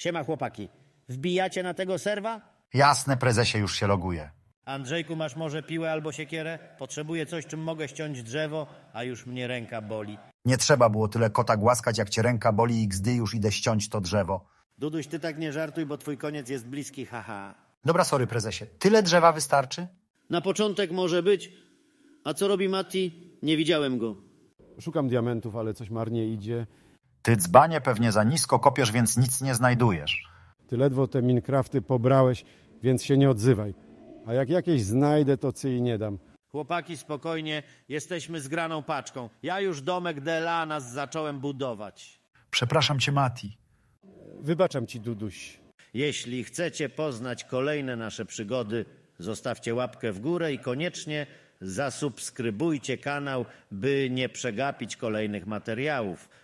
Siema chłopaki, wbijacie na tego serwa? Jasne, prezesie, już się loguje. Andrzejku, masz może piłę albo siekierę? Potrzebuję coś, czym mogę ściąć drzewo, a już mnie ręka boli. Nie trzeba było tyle kota głaskać, jak cię ręka boli i gdy już idę ściąć to drzewo. Duduś, ty tak nie żartuj, bo twój koniec jest bliski, haha. Dobra, sorry, prezesie. Tyle drzewa wystarczy? Na początek może być. A co robi Mati? Nie widziałem go. Szukam diamentów, ale coś marnie idzie. Ty dzbanie pewnie za nisko kopiesz, więc nic nie znajdujesz. Ty ledwo te Minecrafty pobrałeś, więc się nie odzywaj. A jak jakieś znajdę, to cy i nie dam. Chłopaki, spokojnie, jesteśmy zgraną paczką. Ja już domek nas zacząłem budować. Przepraszam cię, Mati. Wybaczam ci, Duduś. Jeśli chcecie poznać kolejne nasze przygody, zostawcie łapkę w górę i koniecznie zasubskrybujcie kanał, by nie przegapić kolejnych materiałów.